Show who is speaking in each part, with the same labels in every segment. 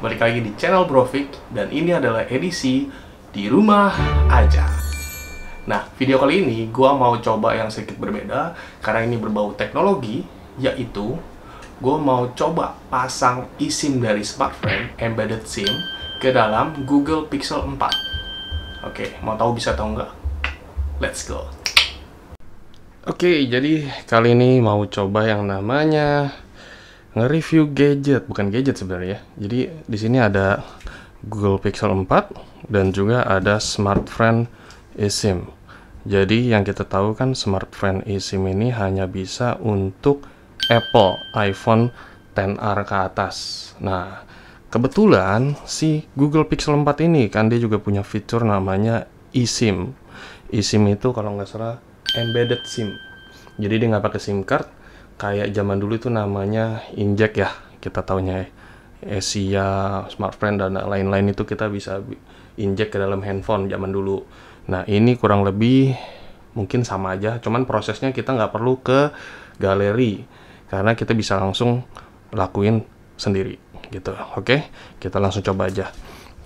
Speaker 1: Balik lagi di channel Brofik dan ini adalah edisi di rumah aja. Nah, video kali ini gua mau coba yang sedikit berbeda karena ini berbau teknologi yaitu gue mau coba pasang eSIM dari smartphone embedded SIM ke dalam Google Pixel 4. Oke, mau tahu bisa tahu nggak? Let's go. Oke, jadi kali ini mau coba yang namanya nge-review gadget, bukan gadget sebenarnya. Jadi di sini ada Google Pixel 4 dan juga ada Smart Friend eSIM. Jadi yang kita tahu kan Smart Friend eSIM ini hanya bisa untuk Apple iPhone 10R ke atas. Nah, kebetulan si Google Pixel 4 ini kan dia juga punya fitur namanya eSIM. eSIM itu kalau nggak salah embedded SIM. Jadi dia nggak pakai SIM card, kayak zaman dulu itu namanya injek ya kita tahunya Asia, friend dan lain-lain itu kita bisa injek ke dalam handphone zaman dulu. Nah ini kurang lebih mungkin sama aja, cuman prosesnya kita nggak perlu ke galeri karena kita bisa langsung lakuin sendiri gitu. Oke, kita langsung coba aja.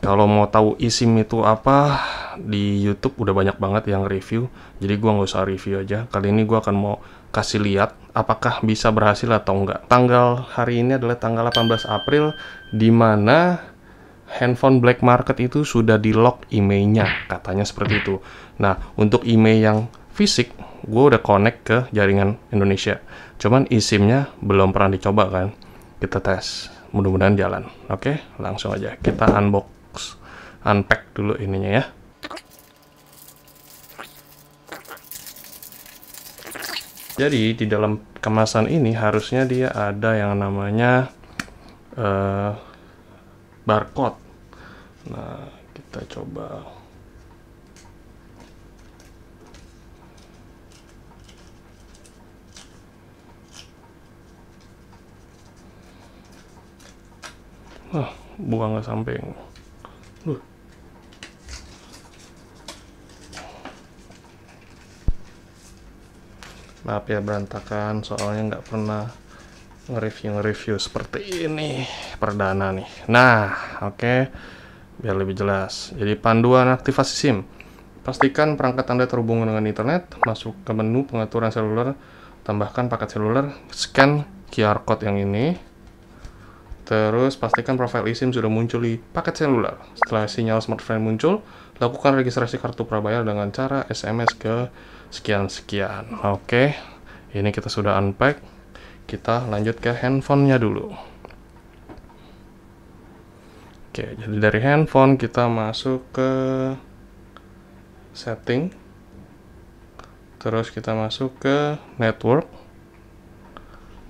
Speaker 1: Kalau mau tahu ISIM itu apa, di YouTube udah banyak banget yang review. Jadi gua nggak usah review aja. Kali ini gua akan mau kasih lihat apakah bisa berhasil atau enggak. Tanggal hari ini adalah tanggal 18 April dimana handphone black market itu sudah di lock emailnya katanya seperti itu. Nah, untuk email yang fisik gue udah connect ke jaringan Indonesia. Cuman ISIMnya belum pernah dicoba kan. Kita tes. Mudah-mudahan jalan. Oke, langsung aja kita unbox box unpack dulu ininya ya Jadi di dalam kemasan ini harusnya dia ada yang namanya uh, barcode. Nah, kita coba Oh, buang nggak sampai. Maaf ya berantakan, soalnya nggak pernah nge-review-review nge seperti ini perdana nih. Nah, oke. Okay. Biar lebih jelas. Jadi panduan aktivasi SIM. Pastikan perangkat Anda terhubung dengan internet, masuk ke menu pengaturan seluler, tambahkan paket seluler, scan QR code yang ini, Terus pastikan profil eSIM sudah muncul di paket seluler. Setelah sinyal smartphone muncul, lakukan registrasi kartu prabayar dengan cara SMS ke sekian-sekian. Oke, ini kita sudah unpack. Kita lanjut ke handphonenya dulu. Oke, jadi dari handphone kita masuk ke setting. Terus kita masuk ke network.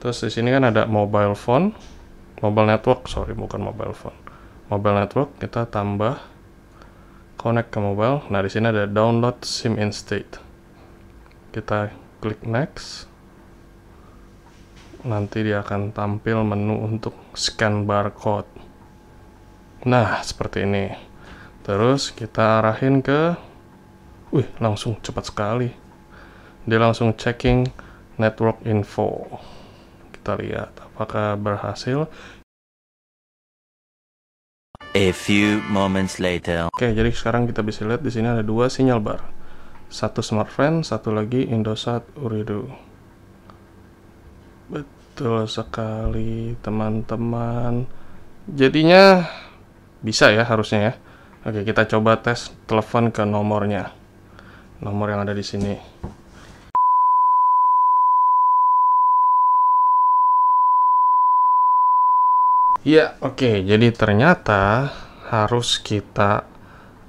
Speaker 1: Terus di sini kan ada mobile phone mobile network sorry bukan mobile phone mobile network kita tambah connect ke mobile nah di sini ada download sim in state kita klik next nanti dia akan tampil menu untuk scan barcode nah seperti ini terus kita arahin ke wih langsung cepat sekali dia langsung checking network info kita lihat apakah berhasil. A few moments later. Oke, jadi sekarang kita bisa lihat di sini ada dua sinyal bar. Satu smartphone, satu lagi Indosat Uridu. Betul sekali, teman-teman. Jadinya bisa ya harusnya ya. Oke, kita coba tes telepon ke nomornya. Nomor yang ada di sini. Iya, oke. Okay. Jadi ternyata harus kita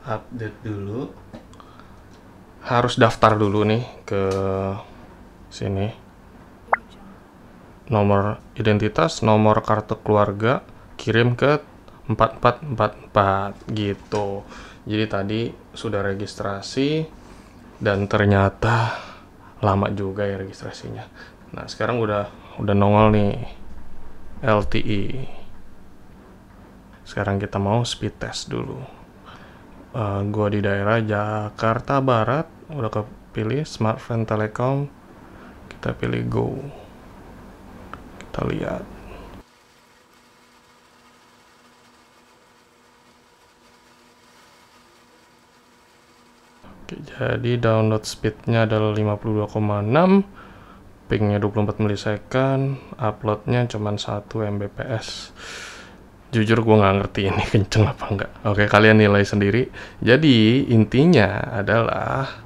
Speaker 1: update dulu. Harus daftar dulu nih ke sini. Nomor identitas, nomor kartu keluarga, kirim ke 4444 gitu. Jadi tadi sudah registrasi dan ternyata lama juga ya registrasinya. Nah, sekarang udah udah nongol nih LTE sekarang kita mau speed test dulu. Uh, gua di daerah Jakarta Barat, udah kepilih smartphone Telekom. Kita pilih Go. Kita lihat. Oke, jadi download speednya adalah 52,6 pingnya 24 milisecond uploadnya cuma 1 Mbps jujur gue nggak ngerti ini kenceng apa enggak oke kalian nilai sendiri jadi intinya adalah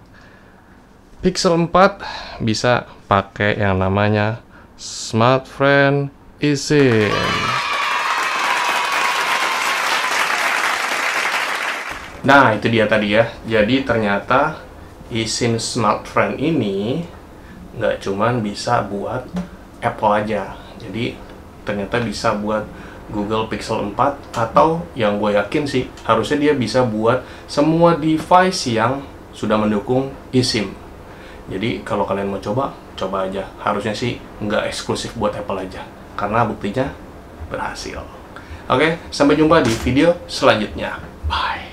Speaker 1: Pixel 4 bisa pakai yang namanya Smart Friend Isin nah itu dia tadi ya jadi ternyata Isin Smart Friend ini nggak cuman bisa buat Apple aja jadi ternyata bisa buat Google Pixel 4 atau yang gue yakin sih harusnya dia bisa buat semua device yang sudah mendukung eSIM. Jadi kalau kalian mau coba, coba aja. Harusnya sih nggak eksklusif buat Apple aja, karena buktinya berhasil. Oke, sampai jumpa di video selanjutnya. Bye.